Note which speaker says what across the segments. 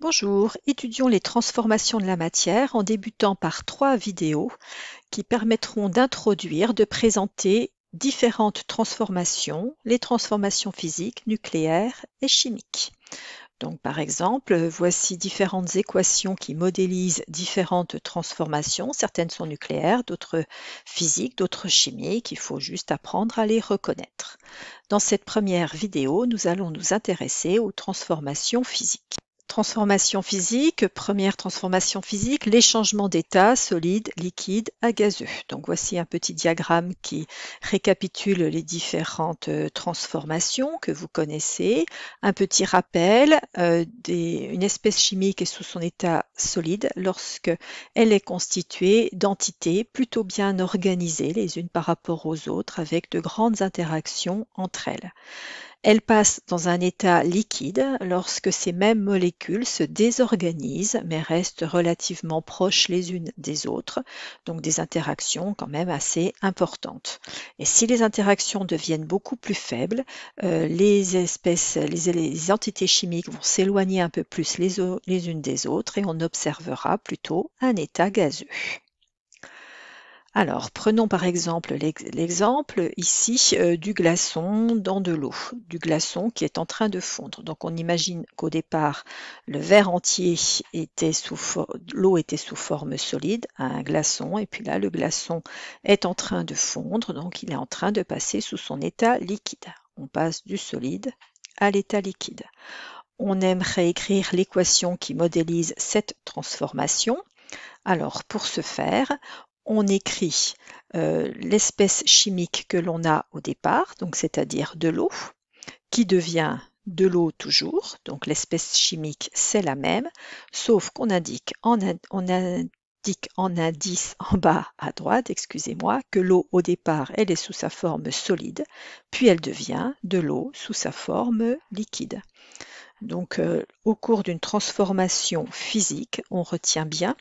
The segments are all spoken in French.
Speaker 1: Bonjour, étudions les transformations de la matière en débutant par trois vidéos qui permettront d'introduire, de présenter différentes transformations, les transformations physiques, nucléaires et chimiques. Donc par exemple, voici différentes équations qui modélisent différentes transformations. Certaines sont nucléaires, d'autres physiques, d'autres chimiques. Il faut juste apprendre à les reconnaître. Dans cette première vidéo, nous allons nous intéresser aux transformations physiques. Transformation physique, première transformation physique, les changements d'état solide, liquide à gazeux. Donc voici un petit diagramme qui récapitule les différentes euh, transformations que vous connaissez. Un petit rappel, euh, une espèce chimique est sous son état solide lorsque elle est constituée d'entités plutôt bien organisées les unes par rapport aux autres avec de grandes interactions entre elles. Elle passe dans un état liquide lorsque ces mêmes molécules se désorganisent mais restent relativement proches les unes des autres, donc des interactions quand même assez importantes. Et si les interactions deviennent beaucoup plus faibles, euh, les espèces, les, les, entités chimiques vont s'éloigner un peu plus les unes des autres et on observera plutôt un état gazeux. Alors, prenons par exemple l'exemple ici euh, du glaçon dans de l'eau, du glaçon qui est en train de fondre. Donc, on imagine qu'au départ, le verre entier était sous l'eau était sous forme solide, un glaçon, et puis là, le glaçon est en train de fondre, donc il est en train de passer sous son état liquide. On passe du solide à l'état liquide. On aimerait écrire l'équation qui modélise cette transformation. Alors pour ce faire, on écrit euh, l'espèce chimique que l'on a au départ, donc c'est-à-dire de l'eau, qui devient de l'eau toujours, donc l'espèce chimique c'est la même, sauf qu'on indique en, indique en indice en bas à droite, excusez-moi, que l'eau au départ elle est sous sa forme solide, puis elle devient de l'eau sous sa forme liquide. Donc euh, au cours d'une transformation physique, on retient bien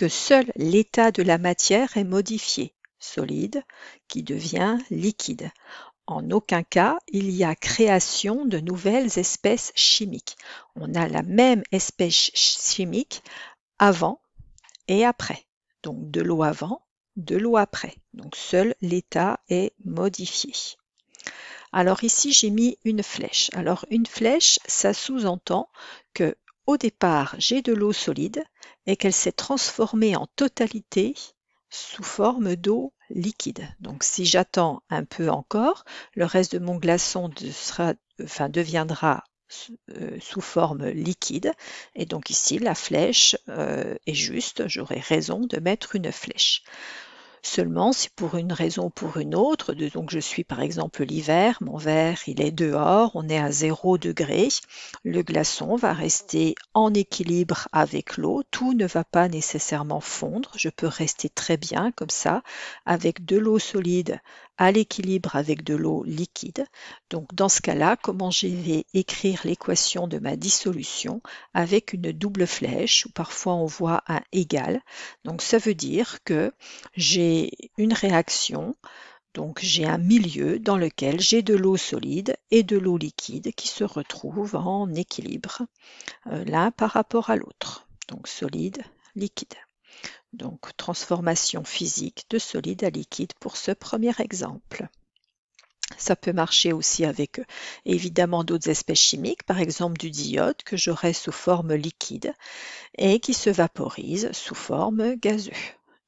Speaker 1: que seul l'état de la matière est modifié, solide, qui devient liquide. En aucun cas il y a création de nouvelles espèces chimiques. On a la même espèce chimique avant et après. Donc de l'eau avant, de l'eau après. Donc seul l'état est modifié. Alors ici j'ai mis une flèche. Alors une flèche, ça sous-entend que au départ j'ai de l'eau solide et qu'elle s'est transformée en totalité sous forme d'eau liquide. Donc si j'attends un peu encore, le reste de mon glaçon sera, enfin, deviendra euh, sous forme liquide. Et donc ici, la flèche euh, est juste, j'aurai raison de mettre une flèche. Seulement, si pour une raison ou pour une autre, donc je suis par exemple l'hiver, mon verre il est dehors, on est à 0 degré, le glaçon va rester en équilibre avec l'eau, tout ne va pas nécessairement fondre, je peux rester très bien comme ça, avec de l'eau solide à l'équilibre avec de l'eau liquide. Donc dans ce cas-là, comment je vais écrire l'équation de ma dissolution avec une double flèche, ou parfois on voit un égal. Donc ça veut dire que j'ai une réaction, donc j'ai un milieu dans lequel j'ai de l'eau solide et de l'eau liquide qui se retrouvent en équilibre euh, l'un par rapport à l'autre. Donc solide, liquide. Donc transformation physique de solide à liquide pour ce premier exemple. Ça peut marcher aussi avec évidemment d'autres espèces chimiques, par exemple du diode que j'aurai sous forme liquide et qui se vaporise sous forme gazeuse.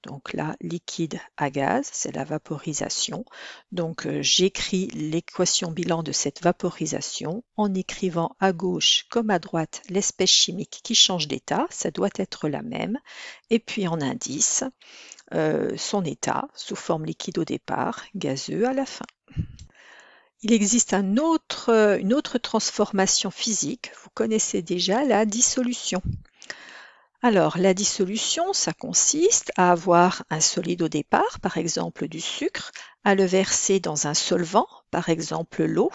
Speaker 1: Donc là, liquide à gaz, c'est la vaporisation. Donc euh, j'écris l'équation bilan de cette vaporisation en écrivant à gauche comme à droite l'espèce chimique qui change d'état, ça doit être la même, et puis en indice, euh, son état sous forme liquide au départ, gazeux à la fin. Il existe euh, une autre transformation physique, vous connaissez déjà la dissolution. Alors, la dissolution, ça consiste à avoir un solide au départ, par exemple du sucre, à le verser dans un solvant, par exemple l'eau.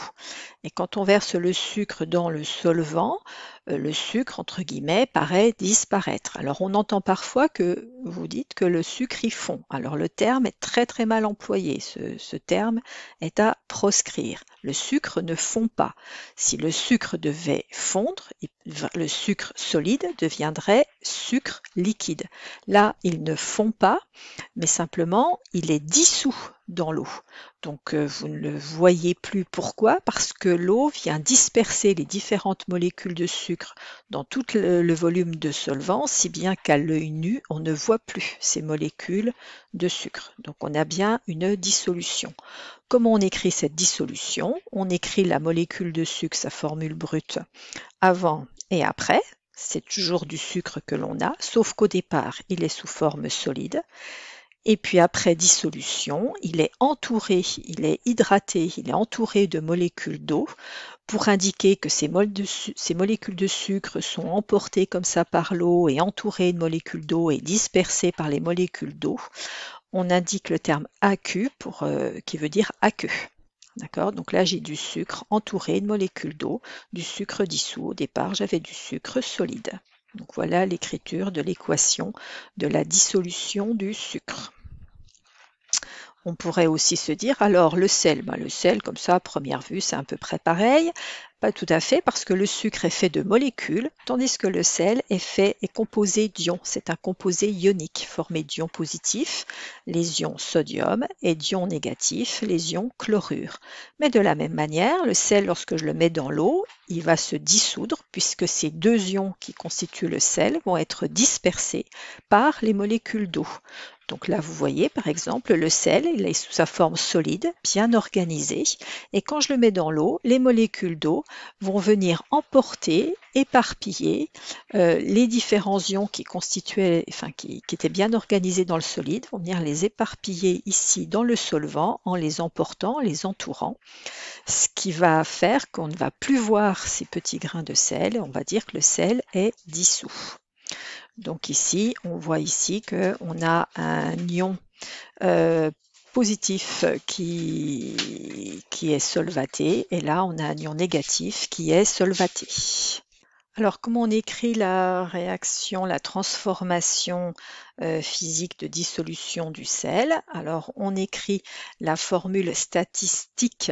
Speaker 1: Et quand on verse le sucre dans le solvant, euh, le sucre, entre guillemets, paraît disparaître. Alors on entend parfois que vous dites que le sucre y fond. Alors le terme est très très mal employé. Ce, terme est à proscrire. Le sucre ne fond pas. Si le sucre devait fondre, le sucre solide deviendrait sucre liquide. Là, il ne fond pas, mais simplement, il est dissous dans l'eau. Donc euh, vous ne le voyez plus pourquoi Parce que l'eau vient disperser les différentes molécules de sucre dans tout le, volume de solvant, si bien qu'à l'œil nu, on ne voit plus ces molécules de sucre. Donc on a bien une dissolution. Comment on écrit cette dissolution On écrit la molécule de sucre, sa formule brute, avant et après. C'est toujours du sucre que l'on a, sauf qu'au départ, il est sous forme solide. Et puis après dissolution, il est entouré, il est hydraté, il est entouré de molécules d'eau pour indiquer que ces, molécules de sucre sont emportées comme ça par l'eau et entourées de molécules d'eau et dispersées par les molécules d'eau. On indique le terme AQ pour, euh, qui veut dire aqueux. D'accord Donc là, j'ai du sucre entouré de molécules d'eau, du sucre dissous. Au départ, j'avais du sucre solide. Donc voilà l'écriture de l'équation de la dissolution du sucre. On pourrait aussi se dire alors le sel, ben, le sel comme ça à première vue c'est à peu près pareil, pas tout à fait parce que le sucre est fait de molécules tandis que le sel est fait est composé d'ions, c'est un composé ionique formé d'ions positifs, les ions sodium et d'ions négatifs, les ions chlorure. Mais de la même manière, le sel lorsque je le mets dans l'eau, il va se dissoudre puisque ces deux ions qui constituent le sel vont être dispersés par les molécules d'eau. Donc là, vous voyez par exemple le sel, il est sous sa forme solide, bien organisé, Et quand je le mets dans l'eau, les molécules d'eau vont venir emporter, éparpiller euh, les différents ions qui constituaient, enfin qui, qui étaient bien organisés dans le solide, vont venir les éparpiller ici dans le solvant en les emportant, les entourant. Ce qui va faire qu'on ne va plus voir ces petits grains de sel, on va dire que le sel est dissous. Donc ici, on voit ici qu'on a un ion euh, positif qui, qui est solvaté et là, on a un ion négatif qui est solvaté. Alors, comment on écrit la réaction, la transformation euh, physique de dissolution du sel Alors, on écrit la formule statistique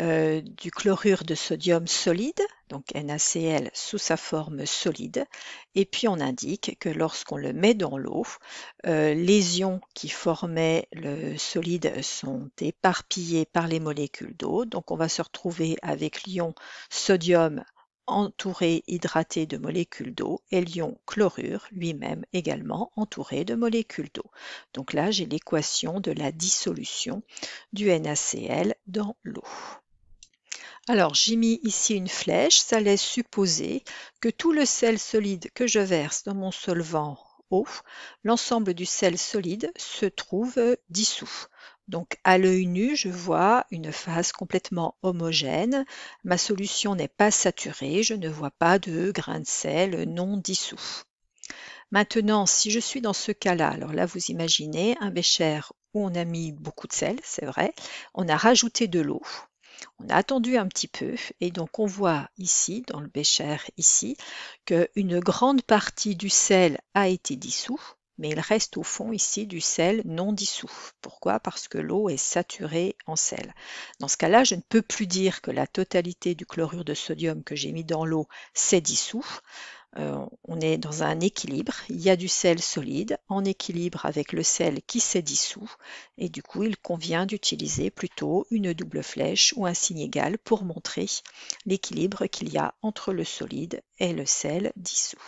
Speaker 1: euh, du chlorure de sodium solide donc NaCl sous sa forme solide, et puis on indique que lorsqu'on le met dans l'eau, euh, les ions qui formaient le solide sont éparpillés par les molécules d'eau, donc on va se retrouver avec l'ion sodium entouré, hydraté de molécules d'eau, et l'ion chlorure lui-même également entouré de molécules d'eau. Donc là, j'ai l'équation de la dissolution du NaCl dans l'eau. Alors j'ai mis ici une flèche, ça laisse supposer que tout le sel solide que je verse dans mon solvant eau, l'ensemble du sel solide se trouve dissous. Donc à l'œil nu, je vois une phase complètement homogène, ma solution n'est pas saturée, je ne vois pas de grains de sel non dissous. Maintenant, si je suis dans ce cas-là, alors là vous imaginez un bécher où on a mis beaucoup de sel, c'est vrai, on a rajouté de l'eau, on a attendu un petit peu et donc on voit ici, dans le bécher ici, qu'une grande partie du sel a été dissous, mais il reste au fond ici du sel non dissous. Pourquoi Parce que l'eau est saturée en sel. Dans ce cas-là, je ne peux plus dire que la totalité du chlorure de sodium que j'ai mis dans l'eau s'est dissous. Euh, on est dans un équilibre. Il y a du sel solide en équilibre avec le sel qui s'est dissous et du coup il convient d'utiliser plutôt une double flèche ou un signe égal pour montrer l'équilibre qu'il y a entre le solide et le sel dissous.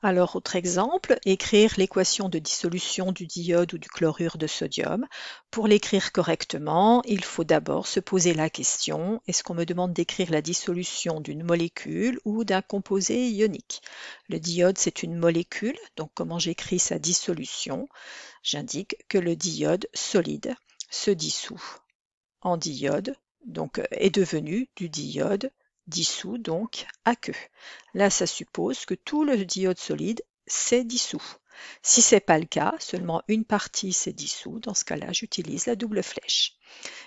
Speaker 1: Alors autre exemple, écrire l'équation de dissolution du diode ou du chlorure de sodium. Pour l'écrire correctement, il faut d'abord se poser la question, est-ce qu'on me demande d'écrire la dissolution d'une molécule ou d'un composé ionique Le diode, c'est une molécule, donc comment j'écris sa dissolution J'indique que le diode solide se dissout en diode, donc euh, est devenu du diode dissous donc à queue. Là, ça suppose que tout le diode solide s'est dissous. Si ce n'est pas le cas, seulement une partie s'est dissous, dans ce cas-là, j'utilise la double flèche.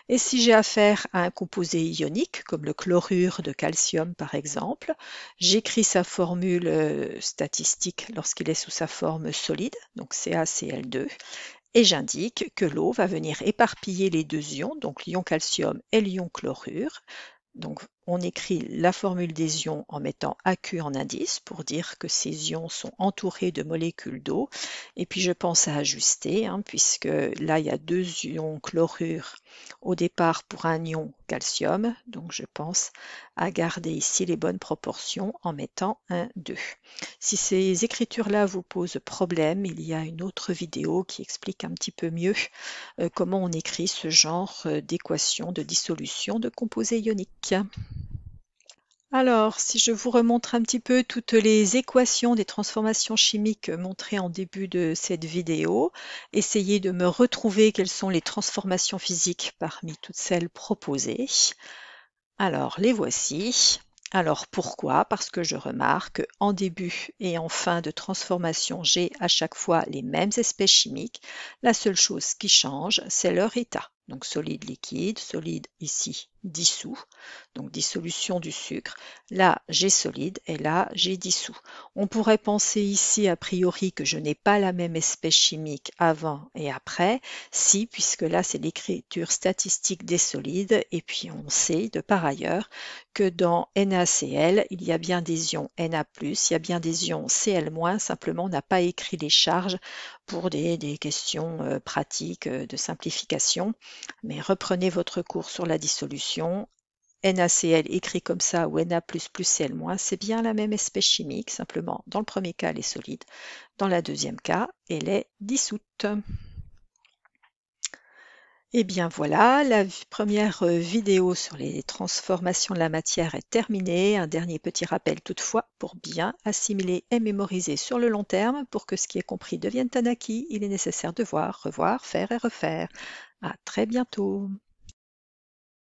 Speaker 1: Et si j'ai affaire à un composé ionique, comme le chlorure de calcium par exemple, j'écris sa formule euh, statistique lorsqu'il est sous sa forme solide, donc CaCl2, et j'indique que l'eau va venir éparpiller les deux ions, donc l'ion calcium et l'ion chlorure, donc on écrit la formule des ions en mettant AQ en indice pour dire que ces ions sont entourés de molécules d'eau. Et puis je pense à ajuster, hein, puisque là il y a deux ions chlorure au départ pour un ion calcium. Donc je pense à garder ici les bonnes proportions en mettant un 2. Si ces écritures-là vous posent problème, il y a une autre vidéo qui explique un petit peu mieux euh, comment on écrit ce genre euh, d'équation de dissolution de composés ioniques. Alors, si je vous remontre un petit peu toutes les équations des transformations chimiques montrées en début de cette vidéo, essayez de me retrouver quelles sont les transformations physiques parmi toutes celles proposées. Alors, les voici. Alors pourquoi Parce que je remarque en début et en fin de transformation, j'ai à chaque fois les mêmes espèces chimiques. La seule chose qui change, c'est leur état. Donc solide, liquide, solide ici, dissous, donc dissolution du sucre, là j'ai solide et là j'ai dissous. On pourrait penser ici a priori que je n'ai pas la même espèce chimique avant et après, si puisque là c'est l'écriture statistique des solides et puis on sait de par ailleurs que dans NaCl il y a bien des ions Na+, il y a bien des ions Cl-, simplement on n'a pas écrit les charges pour des questions euh, pratiques euh, de simplification, mais reprenez votre cours sur la dissolution NaCl écrit comme ça ou Na++ c'est bien la même espèce chimique, simplement dans le premier cas elle est solide, dans la deuxième cas elle est dissoute. Et eh bien voilà, la première euh, vidéo sur les transformations de la matière est terminée. Un dernier petit rappel toutefois, pour bien assimiler et mémoriser sur le long terme, pour que ce qui est compris devienne acquis il est nécessaire de voir, revoir, faire et refaire. À très bientôt